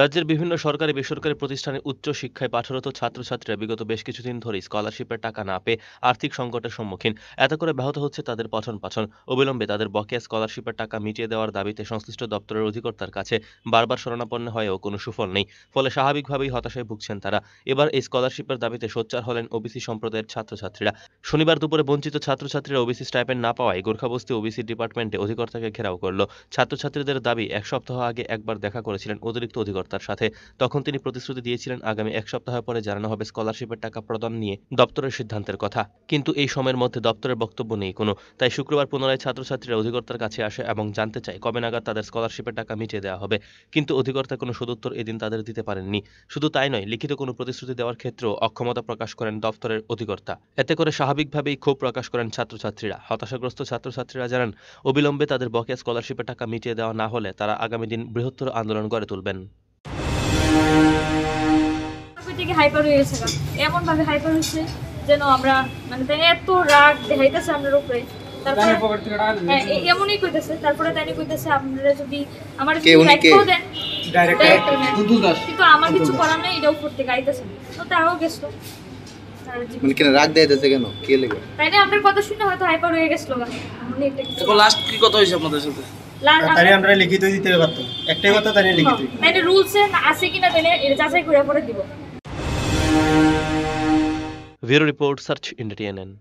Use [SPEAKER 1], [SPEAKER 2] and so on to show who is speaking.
[SPEAKER 1] রাজ্যের বিভিন্ন সরকারি বেসরকারি প্রতিষ্ঠানে উচ্চ শিক্ষায় পাঠরত ছাত্রছাত্রীরা বিগত বেশ কিছুদিন ধরে স্কলারশিপের টাকা না পেয়ে আর্থিক সংকটের সম্মুখীন এত করে ব্যাহত হচ্ছে তাদের পঠন পাঠন অবিলম্বে তাদের বকেয়া স্কলারশিপের টাকা মিটিয়ে দেওয়ার দাবিতে সংশ্লিষ্ট দপ্তরের অধিকর্তার কাছে বারবার শরণাপন্ন হয়েও কোনো সুফল নেই ফলে স্বাভাবিকভাবেই হতাশায় ভুগছেন তারা এবার এই স্কলারশিপের দাবিতে সোচ্চার হলেন ওবিসি সম্প্রদায়ের ছাত্রছাত্রীরা শনিবার দুপুরে বঞ্চিত ছাত্রছাত্রীরা ওবিসি স্টাইপেন্ড না পাওয়ায় গোর্খাবস্তি ওবিসি ডিপার্টমেন্টে অধিকর্তাকে ঘেরাও করল ছাত্রছাত্রীদের দাবি এক সপ্তাহ আগে একবার দেখা করেছিলেন অতিরিক্ত অধিকর্তা কর্মকর্তার সাথে তখন তিনি প্রতিশ্রুতি দিয়েছিলেন আগামী এক সপ্তাহ পরে জানানো হবে স্কলারশিপের টাকা প্রদান নিয়ে দপ্তরের সিদ্ধান্তের কথা কিন্তু এই সময়ের মধ্যে দপ্তরের বক্তব্য নেই কোনো তাই শুক্রবার পুনরায় ছাত্রছাত্রীরা অধিকর্তার কাছে আসে এবং জানতে চায় কবে নাগাদ তাদের স্কলারশিপের টাকা মিটিয়ে দেওয়া হবে কিন্তু অধিকর্তা কোনো সদুত্তর এদিন তাদের দিতে পারেননি শুধু তাই নয় লিখিত কোনো প্রতিশ্রুতি দেওয়ার ক্ষেত্রেও অক্ষমতা প্রকাশ করেন দপ্তরের অধিকর্তা এতে করে স্বাভাবিকভাবেই ক্ষোভ প্রকাশ করেন ছাত্রছাত্রীরা হতাশাগ্রস্ত ছাত্রছাত্রীরা জানান অবিলম্বে তাদের বকেয়া স্কলারশিপের টাকা মিটিয়ে দেওয়া না হলে তারা আগামী দিন বৃহত্তর আন্দোলন গড়ে তুলবেন
[SPEAKER 2] হাইপার হয়ে গেছে ভাবে হাইপার হয়েছে যেন আমরা মানে তাই এত রাগ দেখাইতেছে হ্যাঁ, আমার উপরে এমনই তো তাও গেছিল তাই না আপনার কথা শুনে হয়তো হাইপার হয়ে কথা হ্যাঁ, আছে কিনা এটা যাচাই করে পরে দিব
[SPEAKER 1] Bureau Report Search in TNN.